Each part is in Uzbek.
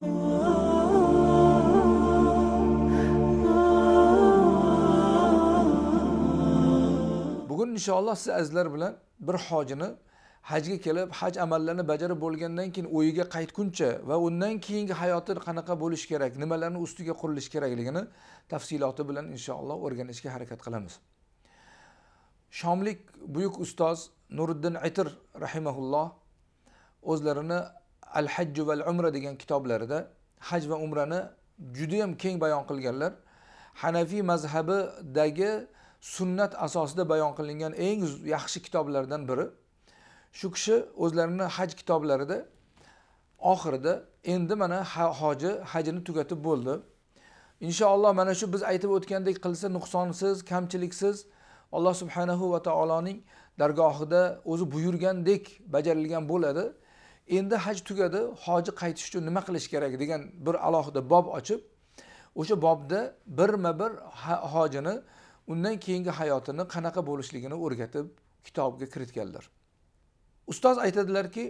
bugun inshaalloh siz azizlar bilan bir hojini hajga kelib haj amallarini bajarib bo'lgandan keyin o'yiga qaytguncha va undan keyingi hayoti qanaqa bo'lishi kerak nimalarni ustiga qurilishi kerakligini tafsiloti bilan inshaalloh o'rganishga harakat qilamiz shomlik buyuk ustoz nuriddin itir rahimaulloh o'zlarini al hajju val umra degan kitoblarida haj va umrani judayam keng bayon qilganlar hanafiy mazhabidagi sunnat asosida bayon qilingan eng yaxshi kitoblardan biri shu kishi o'zlarini haj kitoblarida oxirida endi mana hoji hajini tugatib bo'ldi inshaalloh mana shu biz aytib o'tgandek qilsa nuqsonsiz kamchiliksiz alloh subhanahu va taoloning dargohida o'zi buyurgandek bajarilgan bo'ladi endi haj tugadi hoji qaytish uchun nima qilish kerak degan bir alohida bob ochib o'sha bobda birma bir hojini undan keyingi hayotini qanaqa bo'lishligini o'rgatib kitobga kiritganlar ustoz aytadilarki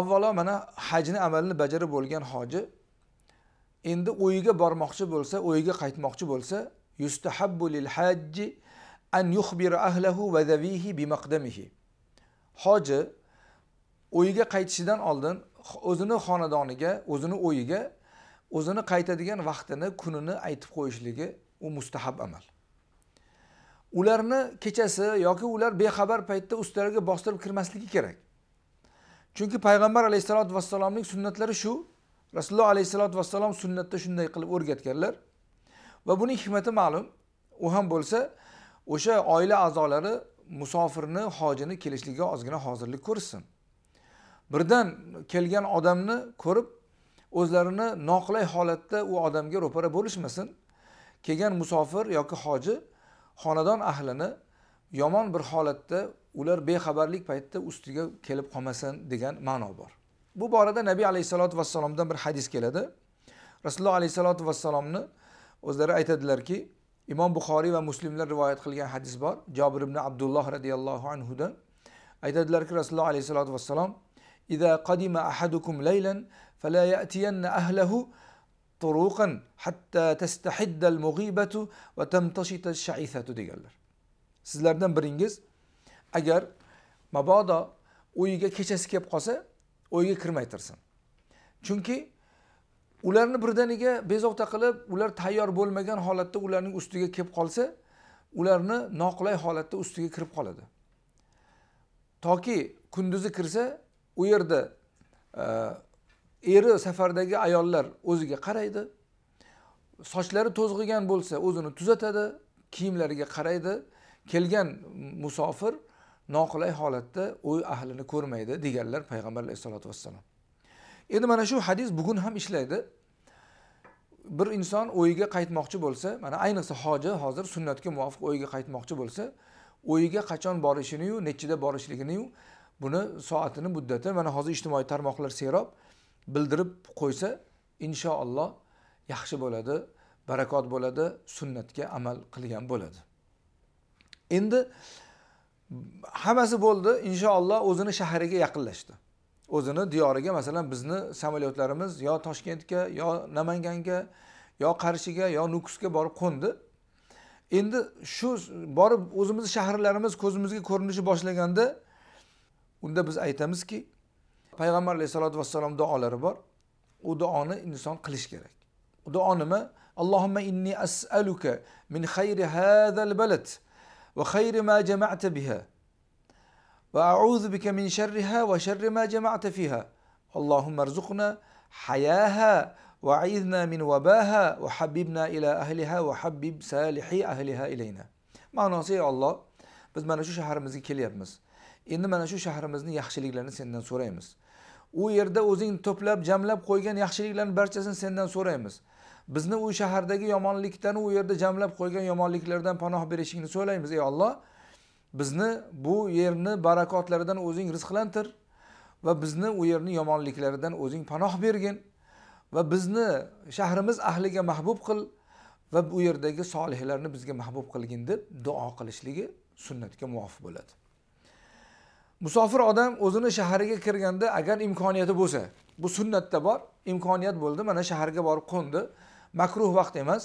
avvalo mana hajni amalini bajarib bo'lgan hoji endi o'yiga bormoqchi bo'lsa o'yiga qaytmoqchi bo'lsa yustahabbu lil hajji an yuxbira ahlahu va zavihi bi maqdamihi hoji o'yiga qaytishidan oldin o'zini xonadoniga o'zini o'yiga o'zini qaytadigan vaqtini kunini aytib qo'yishligi u mustahab amal ularni kechasi yoki ular bexabar paytda ustlariga bostirib kirmasligi kerak chunki payg'ambar alayhissalotu vassalomning sunnatlari shu rasululloh alayhissalotu vassalom sunnatda shunday qilib o'rgatganlar va buning hikmati ma'lum u ham bo'lsa o'sha oila a'zolari musofirni hojini kelishligiga ozgina hozirlik ko'rishsin birdan kelgan odamni ko'rib o'zlarini noqulay holatda u odamga ro'para bo'lishmasin kelgan musofir yoki hoji xonadon ahlini yomon bir holatda ular bexabarlik paytida ustiga kelib qolmasin degan ma'no bor bu borada nabiy alayhissalotu vassalomdan bir hadis keladi rasululloh alayhissalotu vassalomni o'zlari aytadilarki imom buxoriy va muslimlar rivoyat qilgan hadis bor jobir ibn abdulloh roziyallohu anhudan aytadilarki rasululloh alayhissalotu vassalom إذا قدم أحدكم ليلا فلا يأتين أهله طروقا حتى تستحد المغيبة وتمتشط الشعيثة deganlar sizlardan biringiz agar mabodo o'yiga kechasi kelib qolsa o'yga kirmay tursin chunki ularni birdaniga bezovta qilib ular tayyor bo'lmagan holatda ularning ustiga kelib qolsa ularni noqulay holatda ustiga kirib qoladi toki kunduzi kirsa u yerda e, eri safardagi ayollar o'ziga qaraydi sochlari to'zg'igan bo'lsa o'zini tuzatadi kiyimlariga qaraydi kelgan musofir noqulay holatda uy ahlini ko'rmaydi deganlar payg'ambar alayhisalotu vassalom endi mana shu hadis bugun ham ishlaydi bir inson o'yiga qaytmoqchi bo'lsa mana ayniqsa hoji hozir sunnatga muvofiq o'yiga qaytmoqchi bo'lsa o'yiga qachon borishiniyu nechida borishliginiyu buni soatini muddati mana hozir ijtimoiy tarmoqlar serob bildirib qo'ysa inshaalloh yaxshi bo'ladi barakot bo'ladi sunnatga amal qilgan bo'ladi endi hammasi bo'ldi inshaalloh o'zini shahriga yaqinlashdi o'zini diyoriga masalan bizni samolyotlarimiz yo toshkentga yo namanganga yo qarshiga yo nukusga borib qo'ndi endi shu borib o'zimizni shaharlarimiz ko'zimizga ko'rinishi boshlaganda unda biz aytamizki payg'ambar alayhissalotu vassalom duolari bor u duoni inson qilish kerak duo nima allohimma inni as'aluka min khayri hadal balad va khayri ma jama'ta biha va a'udhu bika min sharriha va sharri ma jama'ta fiha allohumma arzuqna hayaha va aidna min wabaha va habibna ila ahliha va habib salihi ahliha ilayna ma'nosi ey olloh biz mana shu shaharimizga kelyapmiz endi mana shu shahrimizni yaxshiliklarini sendan so'raymiz u yerda o'zing to'plab jamlab qo'ygan yaxshiliklarni barchasini sendan so'raymiz bizni u shahardagi yomonlikdan u yerda jamlab qo'ygan yomonliklardan panoh berishingni so'raymiz ey olloh bizni bu yerni barakotlaridan o'zing rizqlantir va bizni u yerni yomonliklaridan o'zing panoh bergin va bizni shahrimiz ahliga mahbub qil va u yerdagi solihlarni bizga mahbub qilgin deb duo qilishligi sunnatga muvofiq bo'ladi musofir odam o'zini shahariga kirganda agar imkoniyati bo'lsa bu sunnatda bor imkoniyat bo'ldi mana shaharga borib qo'ndi makruh vaqt emas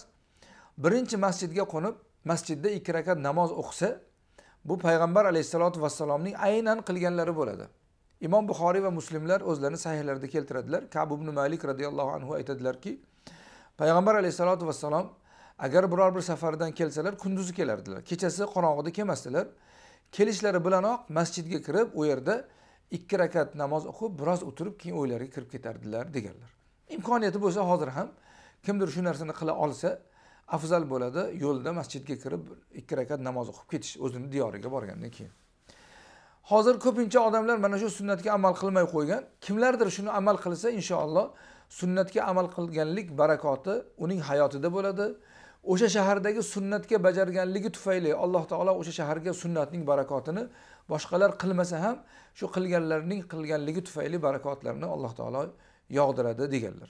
birinchi masjidga qo'nib masjidda ikki rakat namoz o'qisa bu payg'ambar alayhissalotu vassalomning aynan qilganlari bo'ladi imom buxoriy va muslimlar o'zlarini sahihlarida keltiradilar kabu ibn malik roziyallohu anhu aytadilarki payg'ambar alayhissalotu vassalom agar biror bir safardan kelsalar kunduzi kelardilar kechasi qorong'ida kelmasdilar kelishlari bilanoq masjidga kirib u yerda ikki rakat namoz o'qib biroz o'tirib keyin uylariga kirib ketardilar deganlar imkoniyati bo'lsa hozir ham kimdir shu narsani qila olsa afzal bo'ladi yo'lda masjidga kirib ikki rakat namoz o'qib ketish o'zini diyoriga borgandan keyin hozir ko'pincha odamlar mana shu sunnatga amal qilmay qo'ygan kimlardir shuni amal qilsa inshaalloh sunnatga amal qilganlik barakoti uning hayotida bo'ladi o'sha shahardagi sunnatga bajarganligi tufayli alloh taolo o'sha shaharga sunnatning barakotini boshqalar qilmasa ham shu qilganlarning qilganligi tufayli barakotlarni alloh taolo yog'diradi deganlar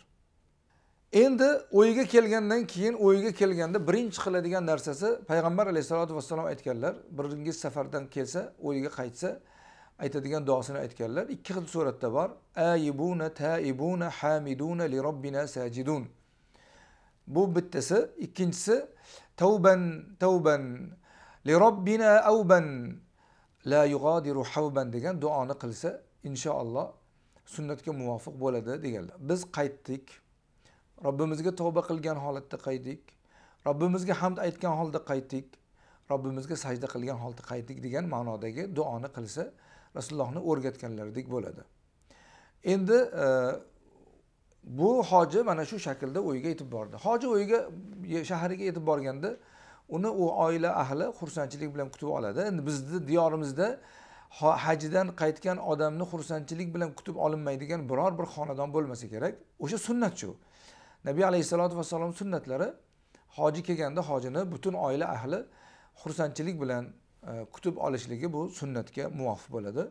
endi o'yiga kelgandan keyin o'yiga kelganda birinchi qiladigan narsasi payg'ambar alayhissalotu vassalom aytganlar biringiz safardan kelsa o'yiga qaytsa aytadigan duosini aytganlar ikki xil suratda bor aibuna taibuna hamiduna li robbina sajidun bu bittasi ikkinchisi tavban tavban li robbina avban la yug'odiru havban degan duoni qilsa inshaalloh sunnatga muvofiq bo'ladi deganlar biz qaytdik robbimizga tavba qilgan holatda qaytdik robbimizga hamd aytgan holda qaytdik robbimizga sajda qilgan holda qaytdik degan ma'nodagi duoni qilsa rasulullohni o'rgatganlaridek bo'ladi endi e, bu hoji mana shu shaklda o'yga yetib bordi hoji o'yga e, shahariga yetib borganda uni u oila ahli xursandchilik bilan kutib oladi endi bizni diyorimizda hajdan qaytgan odamni xursandchilik bilan kutib olinmaydigan biror bir xonadon bo'lmasa kerak o'sha sunnat shu nabiy alayhissalotu vassalom sunnatlari hoji kelganda hojini butun oila ahli xursandchilik bilan e, kutib olishligi bu sunnatga muvofiq bo'ladi